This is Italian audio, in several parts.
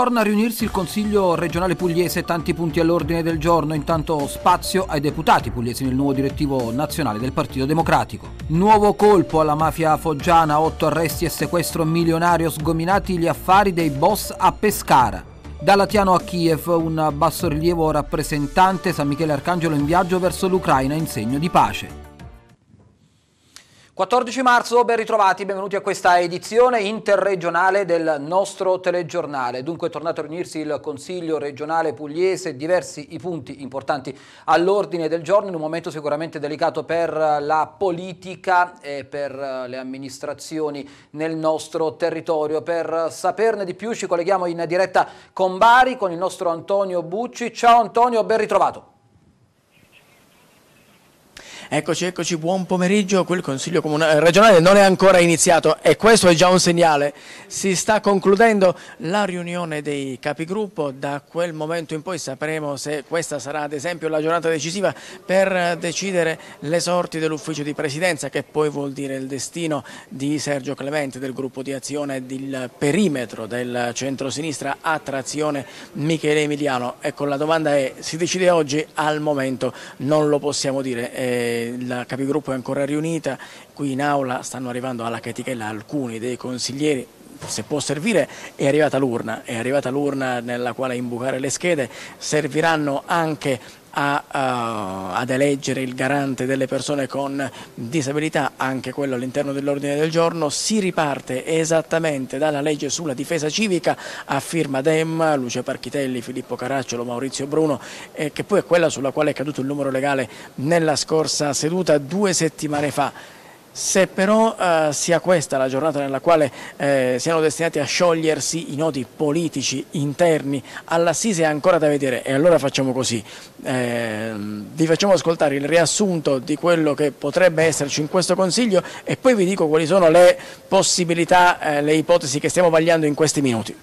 Torna a riunirsi il Consiglio regionale pugliese, tanti punti all'ordine del giorno, intanto spazio ai deputati pugliesi nel nuovo direttivo nazionale del Partito Democratico. Nuovo colpo alla mafia foggiana, otto arresti e sequestro milionario, sgominati gli affari dei boss a Pescara. Da Latiano a Kiev un bassorilievo rappresentante San Michele Arcangelo in viaggio verso l'Ucraina in segno di pace. 14 marzo, ben ritrovati, benvenuti a questa edizione interregionale del nostro telegiornale. Dunque è tornato a riunirsi il Consiglio regionale pugliese, diversi i punti importanti all'ordine del giorno, in un momento sicuramente delicato per la politica e per le amministrazioni nel nostro territorio. Per saperne di più ci colleghiamo in diretta con Bari, con il nostro Antonio Bucci. Ciao Antonio, ben ritrovato. Eccoci, eccoci, buon pomeriggio. Qui il Consiglio Comunale, eh, regionale non è ancora iniziato e questo è già un segnale. Si sta concludendo la riunione dei capigruppo. Da quel momento in poi sapremo se questa sarà ad esempio la giornata decisiva per decidere le sorti dell'ufficio di presidenza che poi vuol dire il destino di Sergio Clemente del gruppo di azione del perimetro del centrosinistra a trazione Michele Emiliano. Ecco la domanda è si decide oggi? Al momento non lo possiamo dire. Eh, la capigruppo è ancora riunita, qui in aula stanno arrivando alla Chetichella alcuni dei consiglieri se può servire è arrivata l'urna, è arrivata l'urna nella quale imbucare le schede, serviranno anche a, uh, ad eleggere il garante delle persone con disabilità, anche quello all'interno dell'ordine del giorno, si riparte esattamente dalla legge sulla difesa civica a firma Demma, Lucia Parchitelli, Filippo Caracciolo, Maurizio Bruno, eh, che poi è quella sulla quale è caduto il numero legale nella scorsa seduta due settimane fa. Se però eh, sia questa la giornata nella quale eh, siano destinati a sciogliersi i nodi politici interni all'assise è ancora da vedere e allora facciamo così, eh, vi facciamo ascoltare il riassunto di quello che potrebbe esserci in questo Consiglio e poi vi dico quali sono le possibilità, eh, le ipotesi che stiamo vagliando in questi minuti.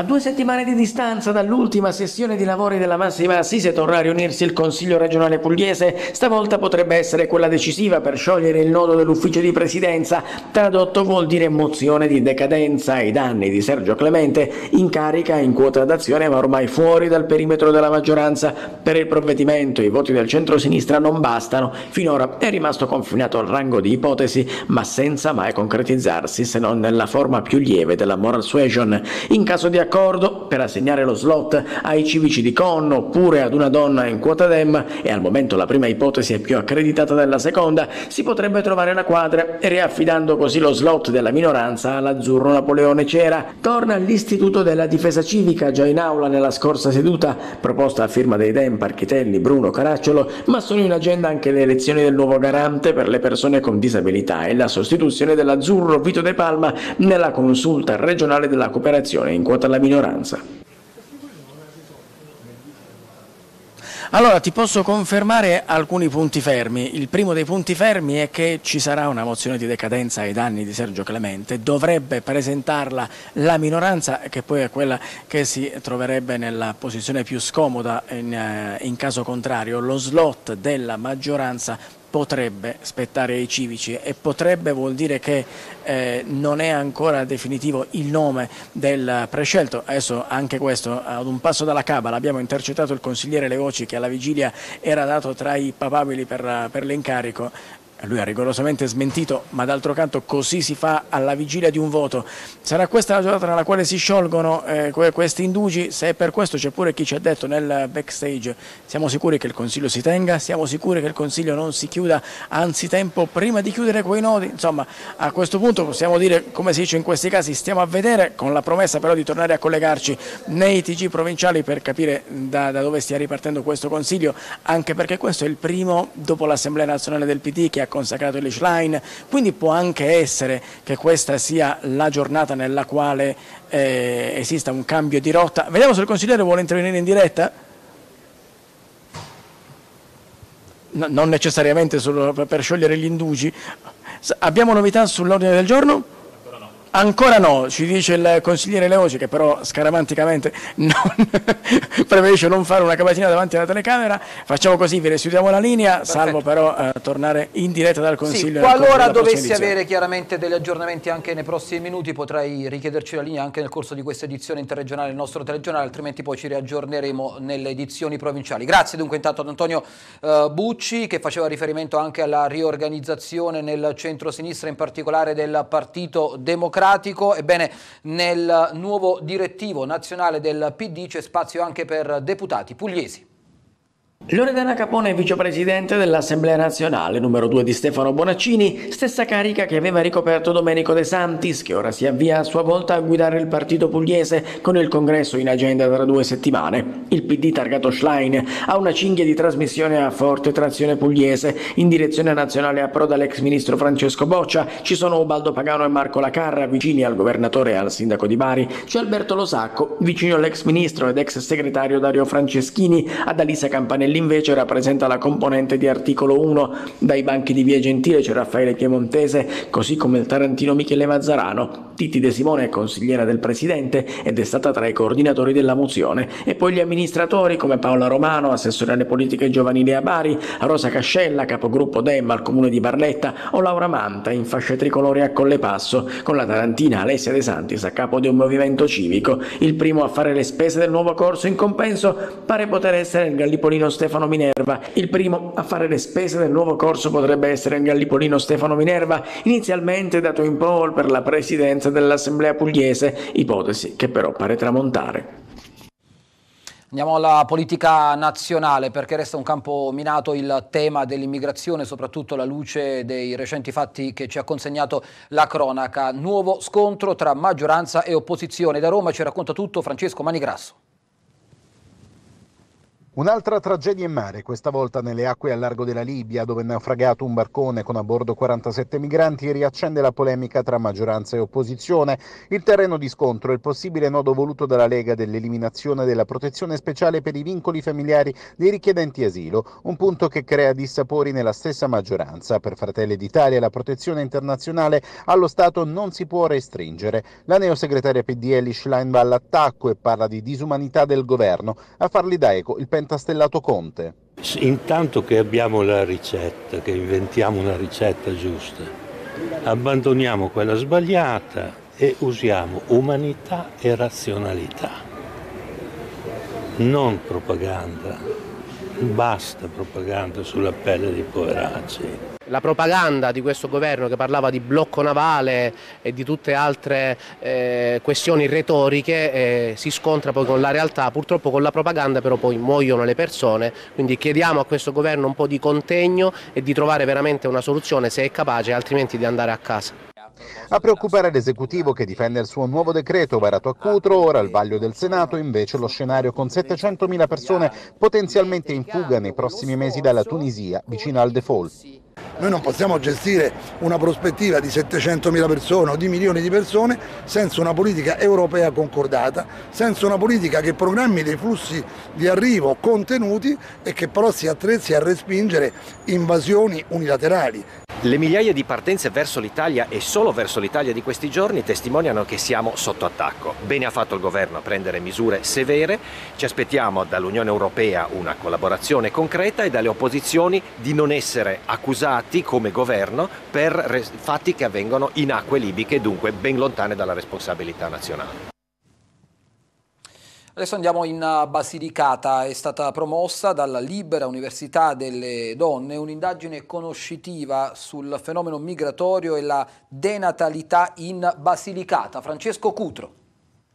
A due settimane di distanza dall'ultima sessione di lavori della massima assise torna a riunirsi il Consiglio regionale pugliese, stavolta potrebbe essere quella decisiva per sciogliere il nodo dell'ufficio di presidenza, tradotto vuol dire mozione di decadenza ai danni di Sergio Clemente, in carica in quota d'azione ma ormai fuori dal perimetro della maggioranza. Per il provvedimento i voti del centro-sinistra non bastano, finora è rimasto confinato al rango di ipotesi, ma senza mai concretizzarsi se non nella forma più lieve della moral suasion. In caso di d'accordo per assegnare lo slot ai civici di Conno oppure ad una donna in quota dem, e al momento la prima ipotesi è più accreditata della seconda, si potrebbe trovare la quadra, riaffidando così lo slot della minoranza all'azzurro Napoleone Cera. Torna all'Istituto della Difesa Civica, già in aula nella scorsa seduta, proposta a firma dei dem, Parchitelli, Bruno, Caracciolo, ma sono in agenda anche le elezioni del nuovo garante per le persone con disabilità e la sostituzione dell'azzurro Vito De Palma nella consulta regionale della cooperazione in quota la alla minoranza. Allora ti posso confermare alcuni punti fermi. Il primo dei punti fermi è che ci sarà una mozione di decadenza ai danni di Sergio Clemente. Dovrebbe presentarla la minoranza, che poi è quella che si troverebbe nella posizione più scomoda in, eh, in caso contrario. Lo slot della maggioranza potrebbe spettare ai civici e potrebbe vuol dire che eh, non è ancora definitivo il nome del prescelto, adesso anche questo ad un passo dalla cabala abbiamo intercettato il consigliere Leoci che alla vigilia era dato tra i papabili per, per l'incarico, lui ha rigorosamente smentito, ma d'altro canto così si fa alla vigilia di un voto. Sarà questa la giornata nella quale si sciolgono eh, questi indugi? Se è per questo c'è pure chi ci ha detto nel backstage, siamo sicuri che il Consiglio si tenga, siamo sicuri che il Consiglio non si chiuda anzitempo prima di chiudere quei nodi? Insomma, a questo punto possiamo dire, come si dice in questi casi, stiamo a vedere, con la promessa però di tornare a collegarci nei TG provinciali per capire da, da dove stia ripartendo questo Consiglio, anche perché questo è il primo dopo l'Assemblea Nazionale del PD che ha consacrato Elish Line, quindi può anche essere che questa sia la giornata nella quale eh, esista un cambio di rotta. Vediamo se il consigliere vuole intervenire in diretta. No, non necessariamente solo per sciogliere gli indugi. Abbiamo novità sull'ordine del giorno? Ancora no, ci dice il consigliere Leoci che però scaramanticamente non preferisce non fare una cavatina davanti alla telecamera. Facciamo così, vi restituiamo la linea, Perfetto. salvo però eh, tornare in diretta dal consiglio. Sì, qualora dovessi avere chiaramente degli aggiornamenti anche nei prossimi minuti potrai richiederci la linea anche nel corso di questa edizione interregionale, il nostro telegiornale, altrimenti poi ci riaggiorneremo nelle edizioni provinciali. Grazie dunque intanto ad Antonio eh, Bucci che faceva riferimento anche alla riorganizzazione nel centro-sinistra, in particolare del Partito Democratico democratico, ebbene nel nuovo direttivo nazionale del PD c'è spazio anche per deputati pugliesi. Loredana Capone, vicepresidente dell'Assemblea nazionale, numero 2 di Stefano Bonaccini, stessa carica che aveva ricoperto Domenico De Santis, che ora si avvia a sua volta a guidare il partito pugliese con il congresso in agenda tra due settimane. Il PD targato Schlein ha una cinghia di trasmissione a forte trazione pugliese, in direzione nazionale approda l'ex ministro Francesco Boccia, ci sono Ubaldo Pagano e Marco Lacarra, vicini al governatore e al sindaco di Bari, c'è Alberto Losacco, vicino all'ex ministro ed ex segretario Dario Franceschini, ad Alisa Campanelli Antonelli invece rappresenta la componente di articolo 1. Dai banchi di Via Gentile c'è cioè Raffaele Piemontese, così come il tarantino Michele Mazzarano. Titti De Simone è consigliera del Presidente ed è stata tra i coordinatori della mozione. E poi gli amministratori come Paola Romano, assessore alle politiche giovanili a Bari, Rosa Cascella, capogruppo Demma al comune di Barletta, o Laura Manta in fasce tricolore a Colle Passo con la tarantina Alessia De Santis a capo di un movimento civico. Il primo a fare le spese del nuovo corso in compenso pare poter essere il Gallipolino Stefano Minerva. Il primo a fare le spese del nuovo corso potrebbe essere il Gallipolino Stefano Minerva, inizialmente dato in pole per la presidenza dell'Assemblea pugliese, ipotesi che però pare tramontare. Andiamo alla politica nazionale perché resta un campo minato il tema dell'immigrazione, soprattutto alla luce dei recenti fatti che ci ha consegnato la cronaca. Nuovo scontro tra maggioranza e opposizione. Da Roma ci racconta tutto Francesco Manigrasso. Un'altra tragedia in mare, questa volta nelle acque al largo della Libia, dove è naufragato un barcone con a bordo 47 migranti, e riaccende la polemica tra maggioranza e opposizione. Il terreno di scontro è il possibile nodo voluto dalla Lega dell'eliminazione della protezione speciale per i vincoli familiari dei richiedenti asilo, un punto che crea dissapori nella stessa maggioranza. Per Fratelli d'Italia la protezione internazionale allo Stato non si può restringere. La neosegretaria PDL Schlein va all'attacco e parla di disumanità del governo. A farli da eco il Pentagono intastellato Conte. Intanto che abbiamo la ricetta, che inventiamo una ricetta giusta, abbandoniamo quella sbagliata e usiamo umanità e razionalità, non propaganda, basta propaganda sulla pelle dei poveracci la propaganda di questo governo che parlava di blocco navale e di tutte altre eh, questioni retoriche eh, si scontra poi con la realtà, purtroppo con la propaganda però poi muoiono le persone, quindi chiediamo a questo governo un po' di contegno e di trovare veramente una soluzione se è capace, altrimenti di andare a casa. A preoccupare l'esecutivo che difende il suo nuovo decreto varato a ah, Cutro, ora al vaglio del Senato invece lo scenario con 700.000 persone potenzialmente in fuga nei prossimi mesi dalla Tunisia, vicino al default. Noi non possiamo gestire una prospettiva di 700.000 persone o di milioni di persone senza una politica europea concordata, senza una politica che programmi dei flussi di arrivo contenuti e che però si attrezzi a respingere invasioni unilaterali. Le migliaia di partenze verso l'Italia e solo verso l'Italia di questi giorni testimoniano che siamo sotto attacco. Bene ha fatto il governo a prendere misure severe, ci aspettiamo dall'Unione Europea una collaborazione concreta e dalle opposizioni di non essere accusati come governo per fatti che avvengono in acque libiche, dunque ben lontane dalla responsabilità nazionale. Adesso andiamo in uh, Basilicata, è stata promossa dalla Libera Università delle Donne un'indagine conoscitiva sul fenomeno migratorio e la denatalità in Basilicata. Francesco Cutro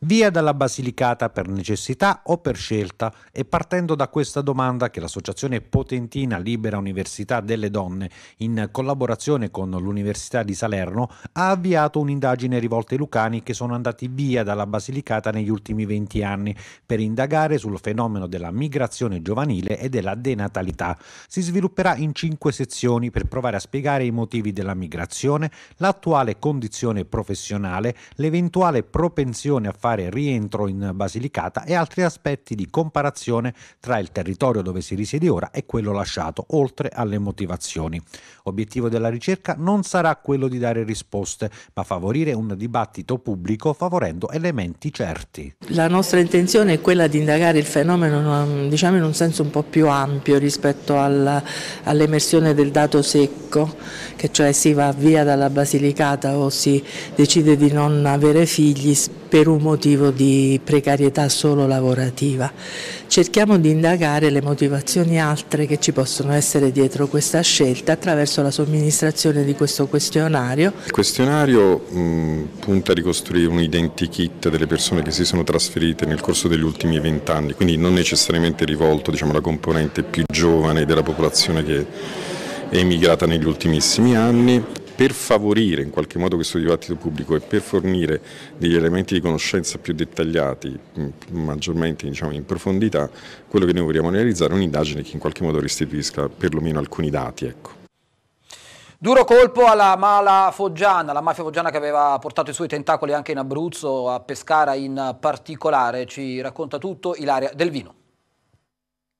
via dalla Basilicata per necessità o per scelta e partendo da questa domanda che l'associazione Potentina Libera Università delle Donne in collaborazione con l'Università di Salerno ha avviato un'indagine rivolta ai lucani che sono andati via dalla Basilicata negli ultimi 20 anni per indagare sul fenomeno della migrazione giovanile e della denatalità. Si svilupperà in cinque sezioni per provare a spiegare i motivi della migrazione, l'attuale condizione professionale, l'eventuale propensione a fare particolare rientro in Basilicata e altri aspetti di comparazione tra il territorio dove si risiede ora e quello lasciato, oltre alle motivazioni. Obiettivo della ricerca non sarà quello di dare risposte, ma favorire un dibattito pubblico favorendo elementi certi. La nostra intenzione è quella di indagare il fenomeno diciamo in un senso un po' più ampio rispetto alla, all'emersione del dato secco, che cioè si va via dalla Basilicata o si decide di non avere figli per un motivo di precarietà solo lavorativa. Cerchiamo di indagare le motivazioni altre che ci possono essere dietro questa scelta attraverso la somministrazione di questo questionario. Il questionario mh, punta a ricostruire un identikit delle persone che si sono trasferite nel corso degli ultimi vent'anni, quindi non necessariamente rivolto diciamo, alla componente più giovane della popolazione che è emigrata negli ultimissimi anni per favorire in qualche modo questo dibattito pubblico e per fornire degli elementi di conoscenza più dettagliati, mm, maggiormente diciamo, in profondità, quello che noi vogliamo realizzare è un'indagine che in qualche modo restituisca perlomeno alcuni dati. Ecco. Duro colpo alla mala foggiana, la mafia foggiana che aveva portato i suoi tentacoli anche in Abruzzo, a Pescara in particolare. Ci racconta tutto Ilaria Del Vino.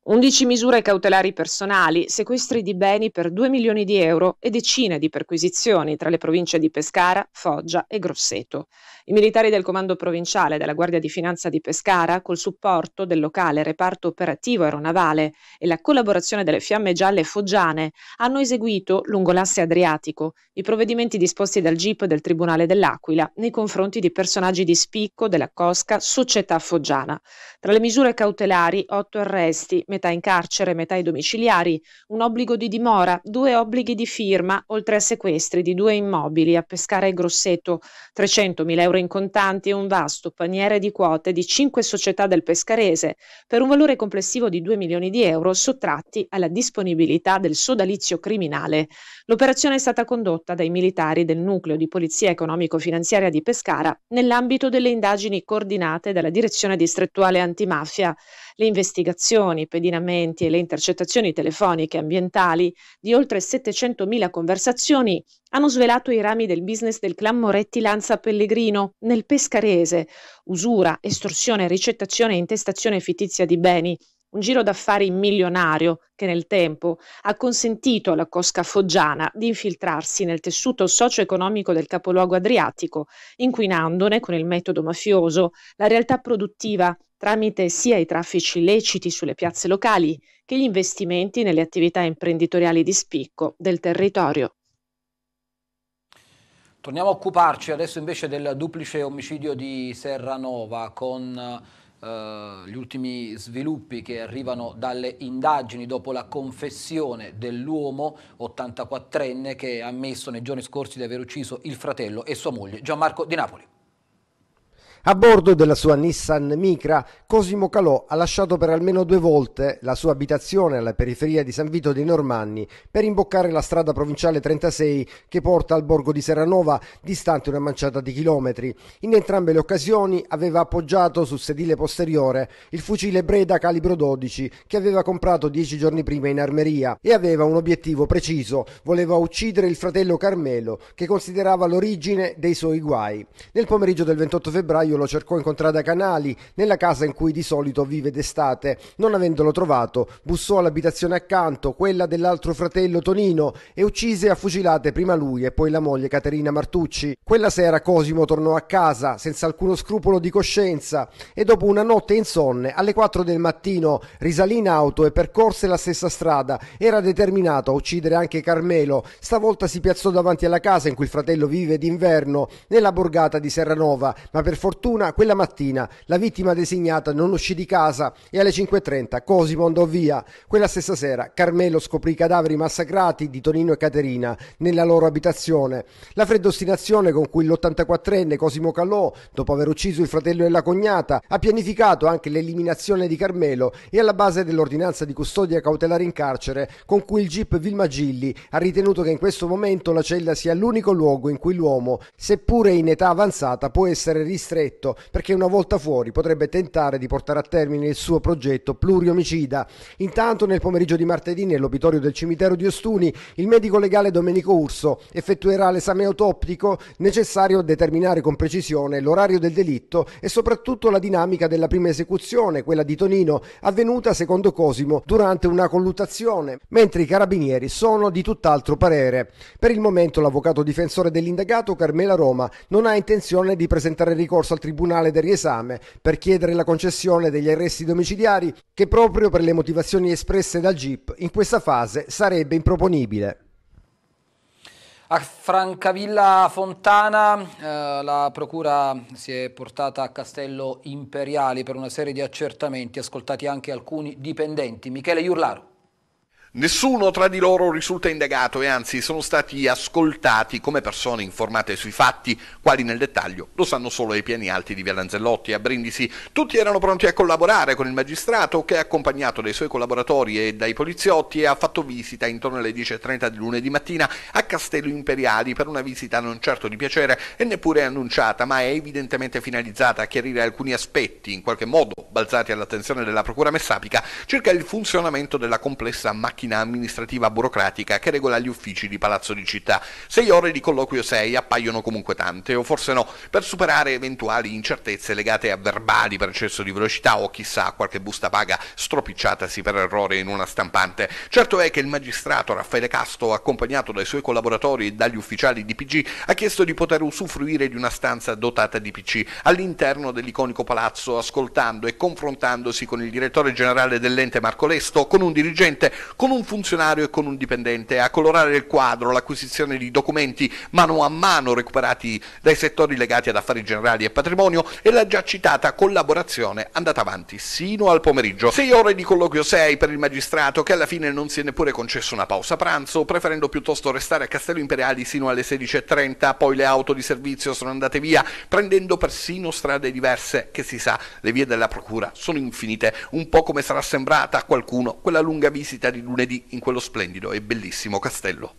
11 misure cautelari personali, sequestri di beni per 2 milioni di euro e decine di perquisizioni tra le province di Pescara, Foggia e Grosseto. I militari del comando provinciale della Guardia di Finanza di Pescara, col supporto del locale reparto operativo aeronavale e la collaborazione delle Fiamme Gialle Foggiane, hanno eseguito lungo l'asse adriatico i provvedimenti disposti dal GIP del Tribunale dell'Aquila nei confronti di personaggi di spicco della Cosca Società Foggiana. Tra le misure cautelari, otto arresti, metà in carcere, metà ai domiciliari, un obbligo di dimora, due obblighi di firma, oltre a sequestri di due immobili a Pescara e Grosseto, 300.000 euro euro in contanti e un vasto paniere di quote di cinque società del Pescarese per un valore complessivo di 2 milioni di euro sottratti alla disponibilità del sodalizio criminale. L'operazione è stata condotta dai militari del nucleo di polizia economico-finanziaria di Pescara nell'ambito delle indagini coordinate dalla direzione distrettuale antimafia le investigazioni, i pedinamenti e le intercettazioni telefoniche ambientali di oltre 700.000 conversazioni hanno svelato i rami del business del clan Moretti Lanza Pellegrino nel Pescarese, usura, estorsione, ricettazione e intestazione fittizia di beni, un giro d'affari milionario che nel tempo ha consentito alla cosca foggiana di infiltrarsi nel tessuto socio-economico del capoluogo adriatico, inquinandone con il metodo mafioso la realtà produttiva tramite sia i traffici leciti sulle piazze locali che gli investimenti nelle attività imprenditoriali di spicco del territorio. Torniamo a occuparci adesso invece del duplice omicidio di Serranova con eh, gli ultimi sviluppi che arrivano dalle indagini dopo la confessione dell'uomo 84enne che ha ammesso nei giorni scorsi di aver ucciso il fratello e sua moglie Gianmarco Di Napoli. A bordo della sua Nissan Micra, Cosimo Calò ha lasciato per almeno due volte la sua abitazione alla periferia di San Vito dei Normanni per imboccare la strada provinciale 36 che porta al borgo di Serranova, distante una manciata di chilometri. In entrambe le occasioni aveva appoggiato sul sedile posteriore il fucile Breda calibro 12 che aveva comprato dieci giorni prima in armeria e aveva un obiettivo preciso, voleva uccidere il fratello Carmelo che considerava l'origine dei suoi guai. Nel pomeriggio del 28 febbraio febbraio lo cercò in Contrada Canali, nella casa in cui di solito vive d'estate. Non avendolo trovato, bussò all'abitazione accanto, quella dell'altro fratello Tonino, e uccise a fucilate prima lui e poi la moglie Caterina Martucci. Quella sera Cosimo tornò a casa, senza alcuno scrupolo di coscienza, e dopo una notte insonne, alle 4 del mattino, risalì in auto e percorse la stessa strada. Era determinato a uccidere anche Carmelo. Stavolta si piazzò davanti alla casa in cui il fratello vive d'inverno, nella borgata di Serranova, ma per fortuna fortuna quella mattina la vittima designata non uscì di casa e alle 5.30 Cosimo andò via. Quella stessa sera Carmelo scoprì i cadaveri massacrati di Tonino e Caterina nella loro abitazione. La fredda ostinazione con cui l'84enne Cosimo Callò, dopo aver ucciso il fratello e la cognata, ha pianificato anche l'eliminazione di Carmelo e alla base dell'ordinanza di custodia cautelare in carcere con cui il GIP Vilma Gilli ha ritenuto che in questo momento la cella sia l'unico luogo in cui l'uomo, seppure in età avanzata, può essere ristretto detto, perché una volta fuori potrebbe tentare di portare a termine il suo progetto pluriomicida. Intanto nel pomeriggio di martedì nell'obitorio del cimitero di Ostuni il medico legale Domenico Urso effettuerà l'esame autoptico necessario a determinare con precisione l'orario del delitto e soprattutto la dinamica della prima esecuzione, quella di Tonino, avvenuta secondo Cosimo durante una colluttazione, mentre i carabinieri sono di tutt'altro parere. Per il momento l'avvocato difensore dell'indagato Carmela Roma non ha intenzione di presentare ricorso al Tribunale del Riesame per chiedere la concessione degli arresti domiciliari che proprio per le motivazioni espresse dal GIP in questa fase sarebbe improponibile. A Francavilla Fontana eh, la Procura si è portata a Castello Imperiali per una serie di accertamenti, ascoltati anche alcuni dipendenti. Michele Iurlaro. Nessuno tra di loro risulta indagato e anzi sono stati ascoltati come persone informate sui fatti, quali nel dettaglio lo sanno solo i piani alti di Via Lanzellotti a Brindisi. Tutti erano pronti a collaborare con il magistrato che, accompagnato dai suoi collaboratori e dai poliziotti, ha fatto visita intorno alle 10.30 di lunedì mattina a Castello Imperiali per una visita non certo di piacere e neppure annunciata, ma è evidentemente finalizzata a chiarire alcuni aspetti, in qualche modo balzati all'attenzione della Procura Messapica, circa il funzionamento della complessa macchina macchina amministrativa burocratica che regola gli uffici di Palazzo di Città. Sei ore di colloquio sei appaiono comunque tante, o forse no, per superare eventuali incertezze legate a verbali per eccesso di velocità o chissà qualche busta paga stropicciatasi per errore in una stampante. Certo è che il magistrato Raffaele Casto, accompagnato dai suoi collaboratori e dagli ufficiali di PG, ha chiesto di poter usufruire di una stanza dotata di PC all'interno dell'iconico palazzo, ascoltando e confrontandosi con il direttore generale dell'ente Marco Lesto, con un dirigente, con un un funzionario e con un dipendente, a colorare il quadro l'acquisizione di documenti mano a mano recuperati dai settori legati ad affari generali e patrimonio e la già citata collaborazione andata avanti sino al pomeriggio. Sei ore di colloquio sei per il magistrato che alla fine non si è neppure concesso una pausa pranzo, preferendo piuttosto restare a Castello Imperiali sino alle 16.30, poi le auto di servizio sono andate via, prendendo persino strade diverse, che si sa, le vie della procura sono infinite, un po' come sarà sembrata a qualcuno quella lunga visita di lunedì lunedì in quello splendido e bellissimo castello.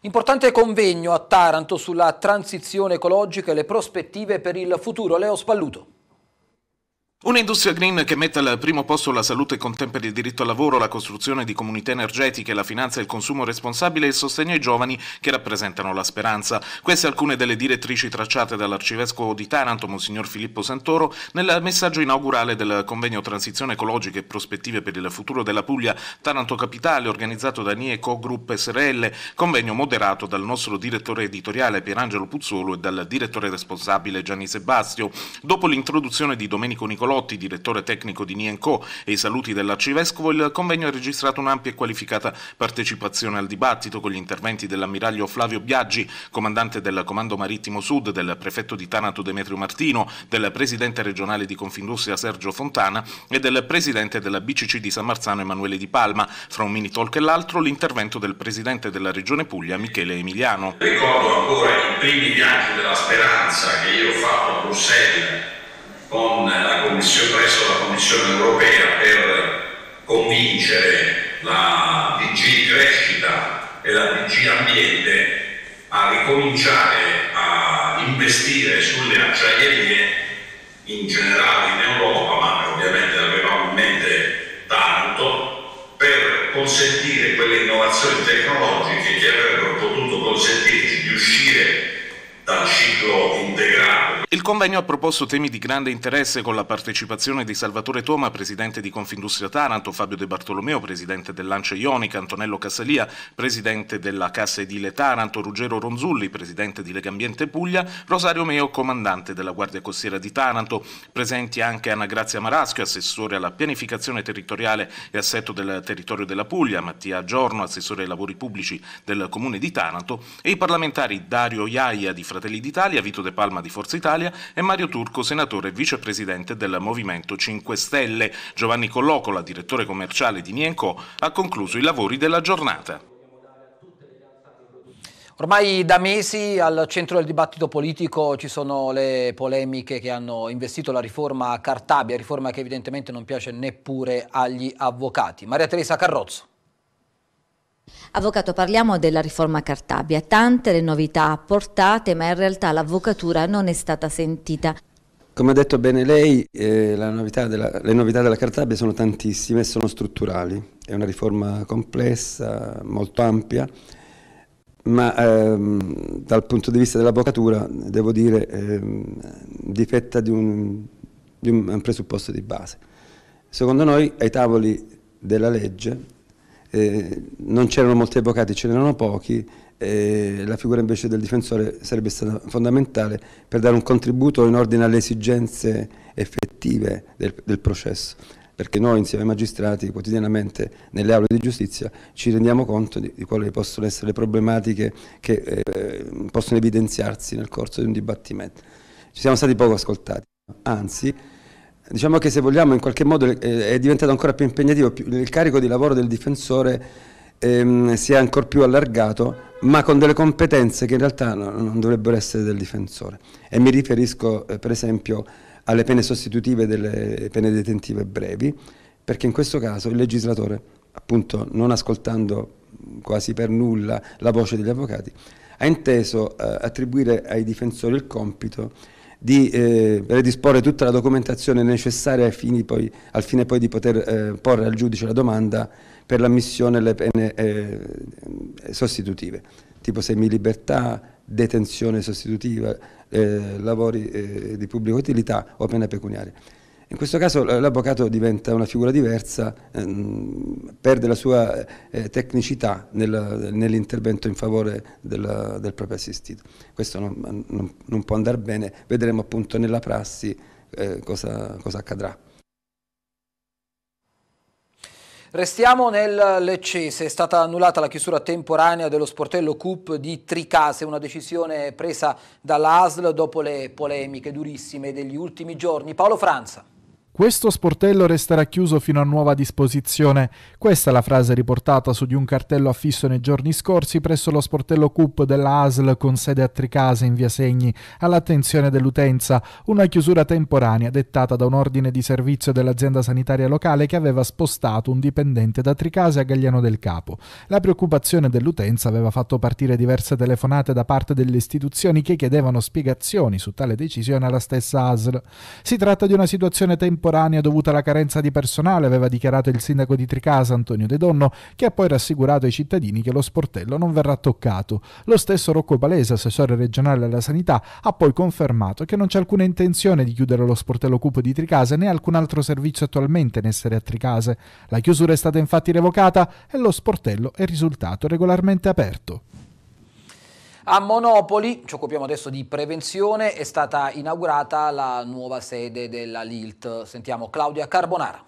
Importante convegno a Taranto sulla transizione ecologica e le prospettive per il futuro. Leo Spalluto. Un'industria green che mette al primo posto la salute e contemperi il diritto al lavoro, la costruzione di comunità energetiche, la finanza e il consumo responsabile e il sostegno ai giovani che rappresentano la speranza. Queste alcune delle direttrici tracciate dall'arcivescovo di Taranto, Monsignor Filippo Santoro, nel messaggio inaugurale del convegno Transizione ecologica e prospettive per il futuro della Puglia Taranto Capitale, organizzato da NIE Co Group SRL, convegno moderato dal nostro direttore editoriale Pierangelo Puzzolo e dal direttore responsabile Gianni Sebastio. Dopo l'introduzione di Domenico Nicolò Giovanotti, direttore tecnico di Nienco, e i saluti dell'arcivescovo, il convegno ha registrato un'ampia e qualificata partecipazione al dibattito con gli interventi dell'ammiraglio Flavio Biaggi, comandante del Comando Marittimo Sud, del prefetto di Tanato Demetrio Martino, del presidente regionale di Confindustria Sergio Fontana e del presidente della BCC di San Marzano Emanuele Di Palma. Fra un mini talk e l'altro l'intervento del presidente della Regione Puglia Michele Emiliano. Ricordo ancora i primi viaggi della speranza che io ho fatto a Bruxelles con la commissione, presso la Commissione europea per convincere la DG Crescita e la DG Ambiente a ricominciare a investire sulle acciaierie in generale in Europa, ma ovviamente avevamo in mente tanto, per consentire quelle innovazioni tecnologiche che avrebbero potuto consentirci di uscire dal ciclo integrato. Il convegno ha proposto temi di grande interesse con la partecipazione di Salvatore Toma, presidente di Confindustria Taranto, Fabio De Bartolomeo, presidente dell'Ancia Ionica, Antonello Casalia, presidente della Cassa Edile Taranto, Ruggero Ronzulli, presidente di Legambiente Puglia, Rosario Meo, comandante della Guardia Costiera di Taranto, presenti anche Anna Grazia Maraschio, assessore alla pianificazione territoriale e assetto del territorio della Puglia, Mattia Giorno, assessore ai lavori pubblici del Comune di Taranto e i parlamentari Dario Iaia di Fratelli Fratelli d'Italia, Vito De Palma di Forza Italia e Mario Turco, senatore e vicepresidente del Movimento 5 Stelle. Giovanni Collocola, direttore commerciale di Nienco, ha concluso i lavori della giornata. Ormai da mesi al centro del dibattito politico ci sono le polemiche che hanno investito la riforma Cartabia, riforma che evidentemente non piace neppure agli avvocati. Maria Teresa Carrozzo. Avvocato, parliamo della riforma Cartabia. Tante le novità apportate, ma in realtà l'avvocatura non è stata sentita. Come ha detto bene lei, eh, novità della, le novità della Cartabia sono tantissime e sono strutturali. È una riforma complessa, molto ampia, ma ehm, dal punto di vista dell'avvocatura, devo dire, ehm, difetta di un, di un presupposto di base. Secondo noi, ai tavoli della legge eh, non c'erano molti avvocati, ce n'erano pochi, eh, la figura invece del difensore sarebbe stata fondamentale per dare un contributo in ordine alle esigenze effettive del, del processo perché noi insieme ai magistrati quotidianamente nelle aule di giustizia ci rendiamo conto di, di quali possono essere le problematiche che eh, possono evidenziarsi nel corso di un dibattimento. Ci siamo stati poco ascoltati, anzi Diciamo che se vogliamo in qualche modo eh, è diventato ancora più impegnativo, il carico di lavoro del difensore ehm, si è ancora più allargato, ma con delle competenze che in realtà non dovrebbero essere del difensore. E mi riferisco eh, per esempio alle pene sostitutive delle pene detentive brevi, perché in questo caso il legislatore, appunto non ascoltando quasi per nulla la voce degli avvocati, ha inteso eh, attribuire ai difensori il compito di eh, predisporre tutta la documentazione necessaria poi, al fine poi di poter eh, porre al giudice la domanda per l'ammissione alle pene eh, sostitutive, tipo semilibertà, detenzione sostitutiva, eh, lavori eh, di pubblica utilità o pena pecuniaria. In questo caso l'avvocato diventa una figura diversa, ehm, perde la sua eh, tecnicità nel, nell'intervento in favore della, del proprio assistito. Questo non, non, non, può andare bene, vedremo appunto nella prassi eh, cosa, cosa accadrà. Restiamo nel Leccese, è stata annullata la chiusura temporanea dello sportello CUP di Tricase, una decisione presa dall'ASL dopo le polemiche durissime degli ultimi giorni. Paolo Franza. Questo sportello resterà chiuso fino a nuova disposizione. Questa è la frase riportata su di un cartello affisso nei giorni scorsi presso lo sportello CUP della ASL con sede a Tricase in via Segni, all'attenzione dell'utenza, una chiusura temporanea dettata da un ordine di servizio dell'azienda sanitaria locale che aveva spostato un dipendente da Tricase a Gagliano del Capo. La preoccupazione dell'utenza aveva fatto partire diverse telefonate da parte delle istituzioni che chiedevano spiegazioni su tale decisione alla stessa ASL. Si tratta di una situazione temporanea temporanea dovuta alla carenza di personale, aveva dichiarato il sindaco di Tricasa Antonio De Donno, che ha poi rassicurato ai cittadini che lo sportello non verrà toccato. Lo stesso Rocco Palese, assessore regionale alla sanità, ha poi confermato che non c'è alcuna intenzione di chiudere lo sportello cupo di Tricase né alcun altro servizio attualmente in essere a Tricase. La chiusura è stata infatti revocata e lo sportello è risultato regolarmente aperto. A Monopoli, ci occupiamo adesso di prevenzione, è stata inaugurata la nuova sede della LILT. Sentiamo Claudia Carbonara.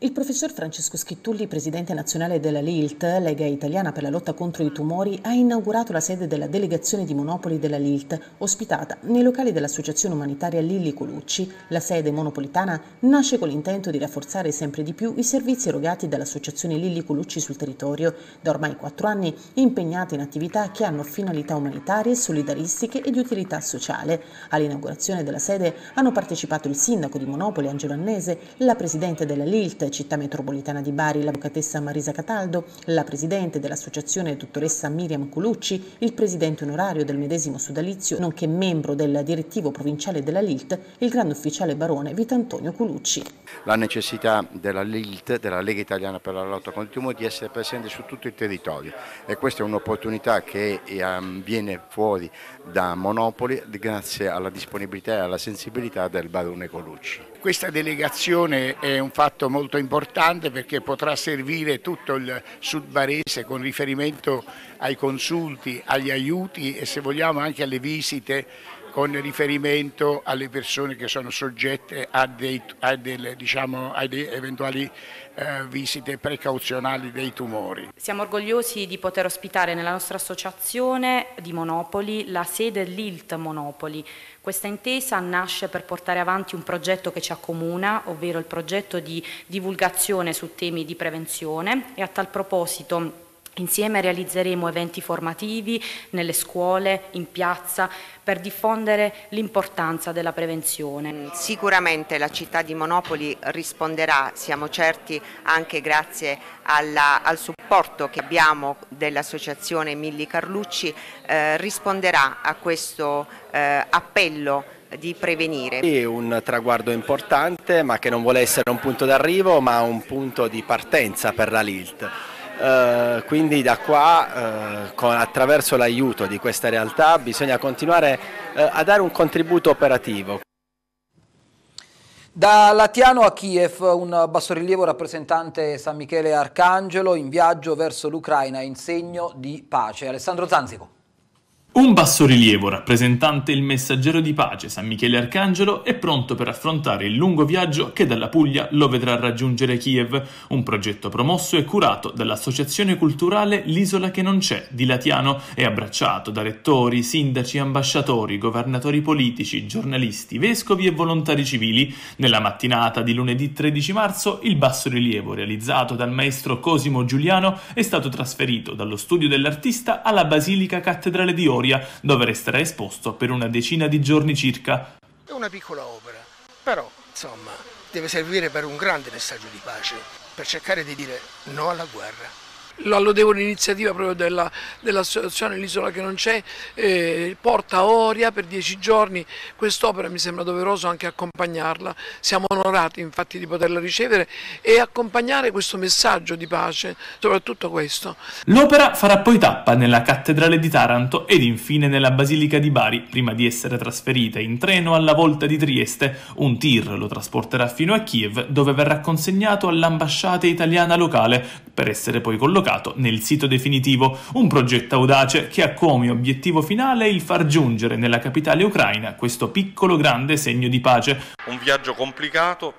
Il professor Francesco Schittulli, presidente nazionale della LILT, Lega Italiana per la lotta contro i tumori, ha inaugurato la sede della delegazione di Monopoli della LILT, ospitata nei locali dell'associazione umanitaria Lilli Colucci. La sede monopolitana nasce con l'intento di rafforzare sempre di più i servizi erogati dall'associazione Lilli Colucci sul territorio, da ormai quattro anni impegnata in attività che hanno finalità umanitarie, solidaristiche e di utilità sociale. All'inaugurazione della sede hanno partecipato il sindaco di Monopoli, Angelo Annese, la presidente della LILT, Est, città metropolitana di Bari, l'avvocatessa Marisa Cataldo, la presidente dell'associazione dottoressa Miriam Colucci, il presidente onorario del medesimo sodalizio, nonché membro del direttivo provinciale della LILT, il grande ufficiale barone Vito Antonio Colucci. La necessità della LILT, della Lega Italiana per la lotta contro il tumore, di essere presente su tutto il territorio e questa è un'opportunità che eh, viene fuori da Monopoli grazie alla disponibilità e alla sensibilità del barone Colucci. Questa delegazione è un fatto molto importante perché potrà servire tutto il sud Varese con riferimento ai consulti, agli aiuti e se vogliamo anche alle visite con riferimento alle persone che sono soggette a, dei, a delle, diciamo, a eventuali eh, visite precauzionali dei tumori. Siamo orgogliosi di poter ospitare nella nostra associazione di Monopoli la sede LILT Monopoli. Questa intesa nasce per portare avanti un progetto che ci accomuna, ovvero il progetto di divulgazione su temi di prevenzione e a tal proposito Insieme realizzeremo eventi formativi nelle scuole, in piazza, per diffondere l'importanza della prevenzione. Mm, sicuramente la città di Monopoli risponderà, siamo certi, anche grazie alla, al supporto che abbiamo dell'associazione Milli Carlucci, eh, risponderà a questo eh, appello di prevenire. È un traguardo importante ma che non vuole essere un punto d'arrivo ma un punto di partenza per la LILT. Eh, quindi da qua eh, attraverso l'aiuto di questa realtà bisogna continuare eh, a dare un contributo operativo. Da Latiano a Kiev, un bassorilievo rappresentante San Michele Arcangelo in viaggio verso l'Ucraina in segno di pace. Alessandro Zanzico. Un bassorilievo rappresentante il messaggero di pace San Michele Arcangelo è pronto per affrontare il lungo viaggio che dalla Puglia lo vedrà raggiungere Kiev, un progetto promosso e curato dall'associazione culturale L'Isola che non c'è di Latiano e abbracciato da rettori, sindaci, ambasciatori, governatori politici, giornalisti, vescovi e volontari civili. Nella mattinata di lunedì 13 marzo il bassorilievo realizzato dal maestro Cosimo Giuliano è stato trasferito dallo studio dell'artista alla Basilica Cattedrale di Ori Vittoria, dove resterà esposto per una decina di giorni circa. È una piccola opera, però insomma deve servire per un grande messaggio di pace, per cercare di dire no alla guerra la lodevole iniziativa proprio della, dell'associazione L'Isola che non c'è, eh, porta a Oria per dieci giorni quest'opera, mi sembra doveroso anche accompagnarla, siamo onorati infatti di poterla ricevere e accompagnare questo messaggio di pace, soprattutto questo. L'opera farà poi tappa nella cattedrale di Taranto ed infine nella Basilica di Bari, prima di essere trasferita in treno alla volta di Trieste, un tir lo trasporterà fino a Kiev dove verrà consegnato all'ambasciata italiana locale per essere poi collocato collocato nel sito definitivo, un progetto audace che ha come obiettivo finale il far giungere nella capitale ucraina questo piccolo grande segno di pace. Un viaggio complicato,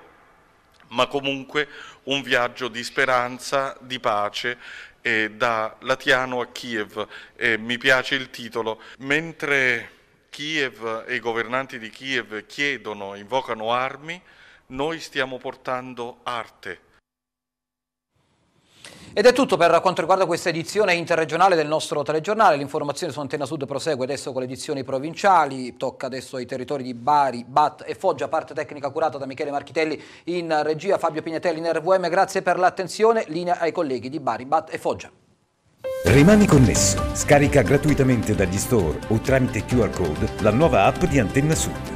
ma comunque un viaggio di speranza, di pace, eh, da Latiano a Kiev. Eh, mi piace il titolo. Mentre Kiev e i governanti di Kiev chiedono, invocano armi, noi stiamo portando arte. Ed è tutto per quanto riguarda questa edizione interregionale del nostro telegiornale. L'informazione su Antena Sud prosegue adesso con le edizioni provinciali. Tocca adesso ai territori di Bari, Bat e Foggia, parte tecnica curata da Michele Marchitelli in regia, Fabio Pignatelli in RVM. Grazie per l'attenzione. Linea ai colleghi di Bari, Bat e Foggia. Rimani connesso. Scarica gratuitamente dagli store o tramite QR code la nuova app di Antenna Sud